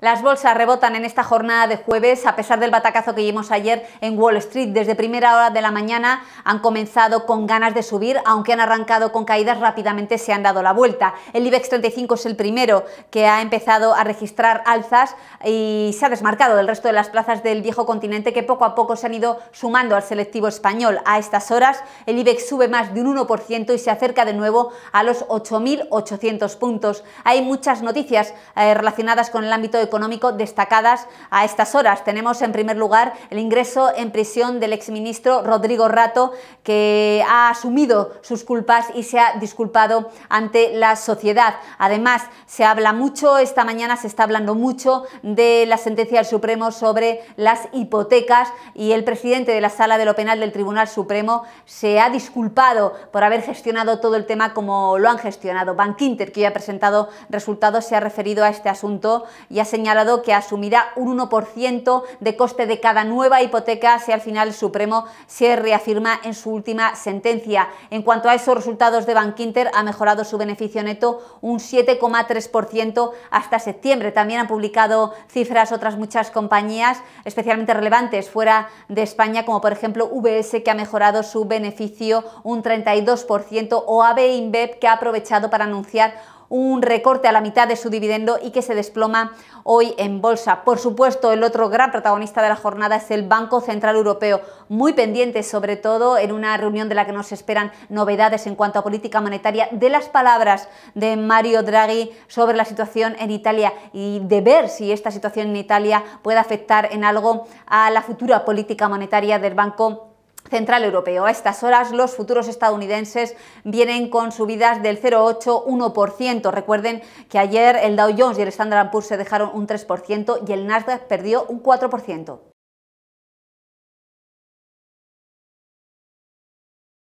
Las bolsas rebotan en esta jornada de jueves a pesar del batacazo que llevamos ayer en Wall Street. Desde primera hora de la mañana han comenzado con ganas de subir, aunque han arrancado con caídas rápidamente se han dado la vuelta. El IBEX 35 es el primero que ha empezado a registrar alzas y se ha desmarcado del resto de las plazas del viejo continente que poco a poco se han ido sumando al selectivo español. A estas horas el IBEX sube más de un 1% y se acerca de nuevo a los 8.800 puntos. Hay muchas noticias eh, relacionadas con el ámbito de económico destacadas a estas horas. Tenemos en primer lugar el ingreso en prisión del exministro Rodrigo Rato, que ha asumido sus culpas y se ha disculpado ante la sociedad. Además, se habla mucho, esta mañana se está hablando mucho de la sentencia del Supremo sobre las hipotecas y el presidente de la Sala de lo Penal del Tribunal Supremo se ha disculpado por haber gestionado todo el tema como lo han gestionado. Van Quinter, que ya ha presentado resultados, se ha referido a este asunto y ha señalado que asumirá un 1% de coste de cada nueva hipoteca si al final el Supremo se reafirma en su última sentencia. En cuanto a esos resultados de Bankinter, ha mejorado su beneficio neto un 7,3% hasta septiembre. También han publicado cifras otras muchas compañías especialmente relevantes fuera de España, como por ejemplo VS, que ha mejorado su beneficio un 32%, o AB InBev, que ha aprovechado para anunciar un recorte a la mitad de su dividendo y que se desploma hoy en bolsa. Por supuesto, el otro gran protagonista de la jornada es el Banco Central Europeo, muy pendiente sobre todo en una reunión de la que nos esperan novedades en cuanto a política monetaria, de las palabras de Mario Draghi sobre la situación en Italia y de ver si esta situación en Italia puede afectar en algo a la futura política monetaria del Banco Central Europeo. A estas horas los futuros estadounidenses vienen con subidas del 0,8-1%. Recuerden que ayer el Dow Jones y el Standard Poor's se dejaron un 3% y el Nasdaq perdió un 4%.